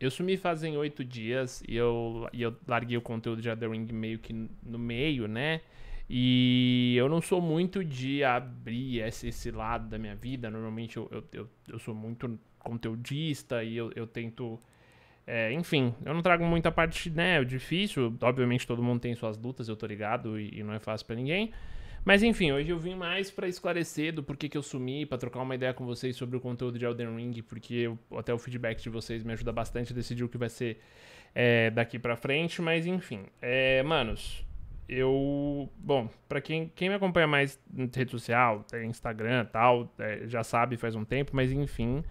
Eu sumi fazem oito dias e eu, e eu larguei o conteúdo de The Ring meio que no meio, né? E eu não sou muito de abrir esse, esse lado da minha vida. Normalmente eu, eu, eu, eu sou muito conteudista e eu, eu tento. É, enfim, eu não trago muita parte, né? Difícil. Obviamente todo mundo tem suas lutas, eu tô ligado, e, e não é fácil para ninguém. Mas enfim, hoje eu vim mais para esclarecer do porquê que eu sumi, para trocar uma ideia com vocês sobre o conteúdo de Elden Ring, porque eu, até o feedback de vocês me ajuda bastante a decidir o que vai ser é, daqui para frente. Mas enfim, é, manos, eu. Bom, para quem, quem me acompanha mais na rede social, tem é, Instagram tal, é, já sabe faz um tempo, mas enfim,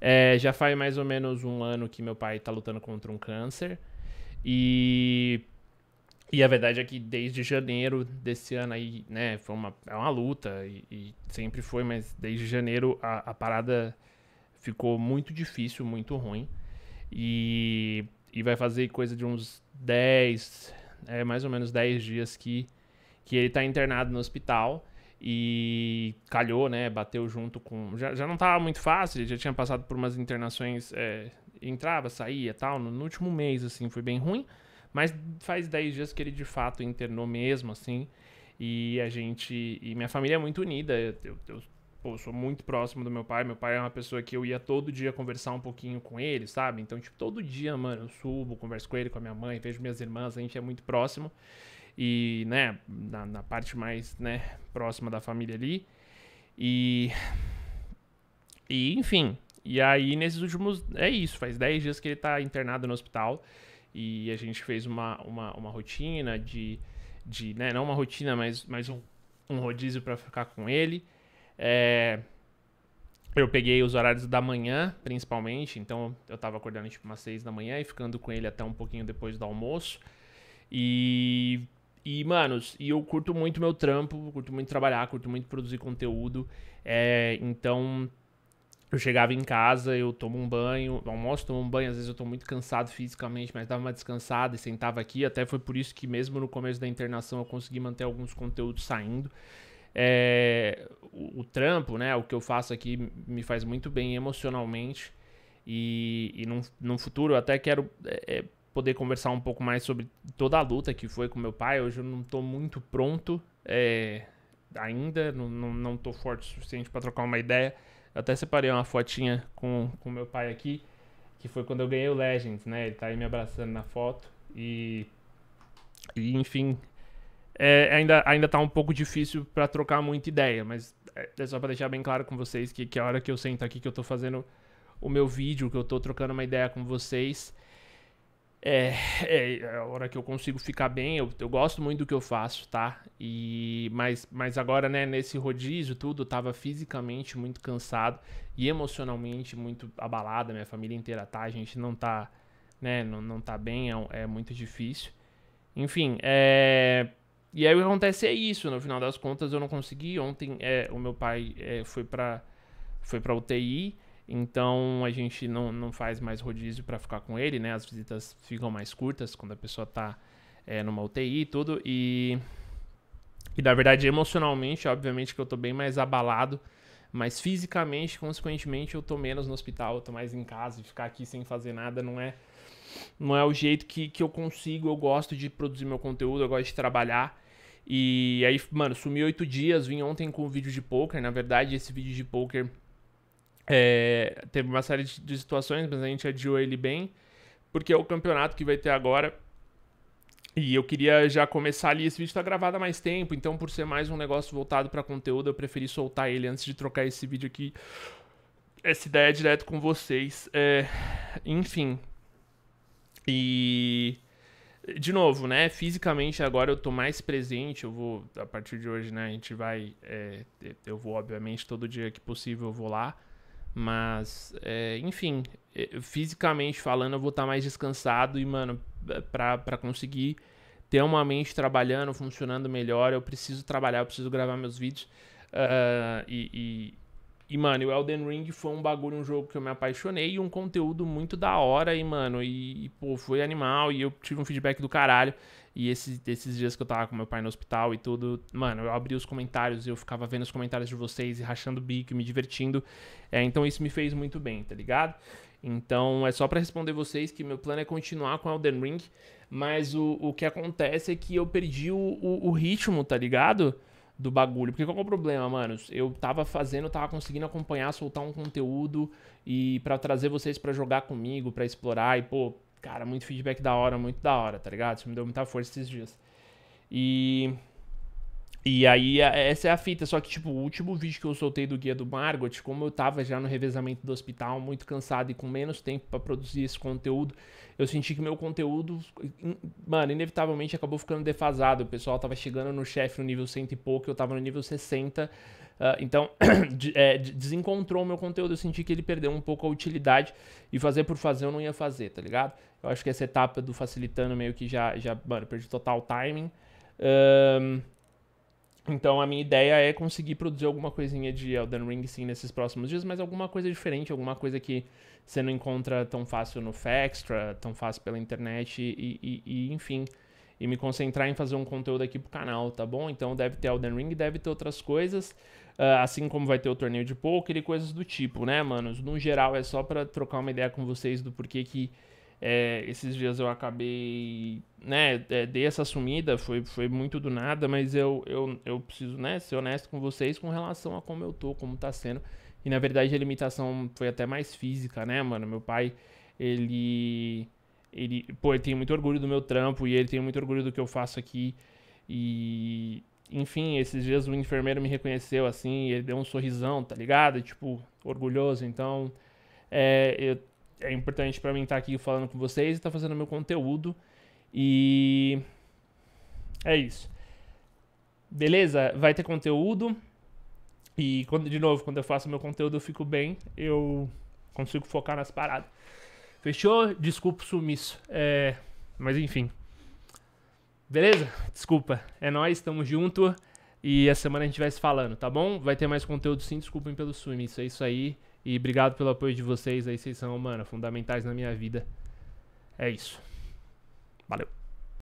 é, já faz mais ou menos um ano que meu pai tá lutando contra um câncer. E e a verdade é que desde janeiro desse ano aí, né, foi uma, é uma luta e, e sempre foi, mas desde janeiro a, a, parada ficou muito difícil, muito ruim. E, e vai fazer coisa de uns 10, é, mais ou menos 10 dias que, que ele tá internado no hospital e calhou, né, bateu junto com... Já, já não tava muito fácil, ele já tinha passado por umas internações, é, entrava, saía tal, no, no último mês, assim, foi bem ruim. Mas faz 10 dias que ele de fato internou mesmo, assim. E a gente. E minha família é muito unida. Eu, eu, eu sou muito próximo do meu pai. Meu pai é uma pessoa que eu ia todo dia conversar um pouquinho com ele, sabe? Então, tipo, todo dia, mano, eu subo, converso com ele, com a minha mãe, vejo minhas irmãs, a gente é muito próximo. E, né, na, na parte mais, né, próxima da família ali. E. E, enfim. E aí, nesses últimos. É isso, faz 10 dias que ele tá internado no hospital. E a gente fez uma, uma, uma rotina de. de né, não uma rotina, mas, mas um, um rodízio para ficar com ele. É, eu peguei os horários da manhã, principalmente, então eu tava acordando tipo umas 6 da manhã e ficando com ele até um pouquinho depois do almoço. E. E, manos, e eu curto muito meu trampo, curto muito trabalhar, curto muito produzir conteúdo. É, então, eu chegava em casa, eu tomo um banho, almoço, tomo um banho, às vezes eu tô muito cansado fisicamente, mas dava uma descansada e sentava aqui. Até foi por isso que, mesmo no começo da internação, eu consegui manter alguns conteúdos saindo. É, o, o, trampo, né? O que eu faço aqui me faz muito bem emocionalmente. E, e num, num futuro eu até quero é, é poder conversar um pouco mais sobre toda a luta que foi com meu pai. Hoje eu não tô muito pronto é, ainda, não, não, não tô forte o suficiente para trocar uma ideia até separei uma fotinha com o meu pai aqui, que foi quando eu ganhei o Legends, né? Ele tá aí me abraçando na foto. E, e enfim, é, ainda, ainda tá um pouco difícil para trocar muita ideia, mas é, é só para deixar bem claro com vocês que, que a hora que eu sento aqui, que eu tô fazendo o meu vídeo, que eu tô trocando uma ideia com vocês, é, é, é, a hora que eu consigo ficar bem, eu, eu gosto muito do que eu faço, tá? E, mas, mas agora, né, nesse rodízio, tudo, eu tava fisicamente muito cansado e emocionalmente muito abalado, minha família inteira tá, a gente não tá, né, não, não tá bem, é, é muito difícil. Enfim, é... E aí o que acontece é isso, no final das contas eu não consegui, ontem é, o meu pai é, foi pra, foi pra UTI, então a gente não, não faz mais rodízio para ficar com ele, né? As visitas ficam mais curtas quando a pessoa tá é, numa UTI e tudo. E, e na verdade, emocionalmente, obviamente que eu tô bem mais abalado. Mas fisicamente, consequentemente, eu tô menos no hospital, eu tô mais em casa e ficar aqui sem fazer nada não é não é o jeito que, que eu consigo. Eu gosto de produzir meu conteúdo, eu gosto de trabalhar. E aí, mano, sumi oito dias, vim ontem com um vídeo de poker. Na verdade, esse vídeo de poker é, teve uma série de, de, situações, mas a gente adiou ele bem, porque é o campeonato que vai ter agora. E eu queria já começar ali. Esse vídeo está gravado há mais tempo, então, por ser mais um negócio voltado para conteúdo, eu preferi soltar ele antes de trocar esse vídeo aqui. Essa ideia é direto com vocês. É, enfim. E. De novo, né? Fisicamente agora eu tô mais presente. Eu vou, a partir de hoje, né? A gente vai. É, eu vou, obviamente, todo dia que possível, eu vou lá. Mas, é, enfim, é, fisicamente falando, eu vou estar mais descansado e, mano, é, para conseguir ter uma mente trabalhando, funcionando melhor, eu preciso trabalhar, eu preciso gravar meus vídeos. Uh, e, e e, mano, o Elden Ring foi um bagulho, um jogo que eu me apaixonei e um conteúdo muito da hora, e, mano, e, e pô, foi animal, e eu tive um feedback do caralho. E esses, esses dias que eu tava com meu pai no hospital e tudo, mano, eu abri os comentários e eu ficava vendo os comentários de vocês e rachando o bico, me divertindo. É, então isso me fez muito bem, tá ligado? Então é só para responder vocês que meu plano é continuar com Elden Ring, mas o, o que acontece é que eu perdi o, o, o ritmo, tá ligado? do bagulho. Porque qual é o problema, mano? Eu tava fazendo, tava conseguindo acompanhar, soltar um conteúdo e para trazer vocês para jogar comigo, para explorar e, pô, cara, muito feedback da hora, muito da hora, tá ligado? Isso me deu muita força esses dias. E e aí, é, essa é a fita. Só que, tipo, o último vídeo que eu soltei do Guia do Margot, como eu tava já no revezamento do hospital, muito cansado e com menos tempo para produzir esse conteúdo, eu senti que meu conteúdo, mano, inevitavelmente acabou ficando defasado. O pessoal tava chegando no chefe no nível 100 e pouco, eu tava no nível 60. Uh, ah, então, é, desencontrou o meu conteúdo. Eu senti que ele perdeu um pouco a utilidade. E fazer por fazer eu não ia fazer, tá ligado? Eu acho que essa etapa do facilitando meio que já, já mano, perdi total timing. Um, então a minha ideia é conseguir produzir alguma coisinha de Elden Ring sim nesses próximos dias, mas alguma coisa diferente, alguma coisa que você não encontra tão fácil no Faxtra, tão fácil pela internet e, e, e, enfim. E me concentrar em fazer um conteúdo aqui pro canal, tá bom? Então deve ter Elden Ring, deve ter outras coisas, ah, assim como vai ter o torneio de poker e coisas do tipo, né, manos? No geral é só para trocar uma ideia com vocês do porquê que é, esses dias eu acabei, né, é, dei essa sumida, foi, foi muito do nada, mas eu, eu, eu preciso, né, ser honesto com vocês com relação a como eu tô, como tá sendo. E na verdade a limitação foi até mais física, né, mano? Meu pai, ele. Ele, pô, ele tem muito orgulho do meu trampo e ele tem muito orgulho do que eu faço aqui. E. Enfim, esses dias o enfermeiro me reconheceu assim, ele deu um sorrisão, tá ligado? Tipo, orgulhoso. Então, é, eu é importante para mim estar tá aqui falando com vocês e estar tá fazendo meu conteúdo. E é isso. Beleza? Vai ter conteúdo. E quando, de novo, quando eu faço meu conteúdo, eu fico bem, eu consigo focar nas paradas. Fechou? Desculpa o sumiço. É, mas enfim. Beleza? Desculpa. É nós, estamos junto. E a semana a gente vai se falando, tá bom? Vai ter mais conteúdo sim, desculpem pelo sumiço. É isso aí. E obrigado pelo apoio de vocês aí, vocês são, mano, fundamentais na minha vida. É isso. Valeu.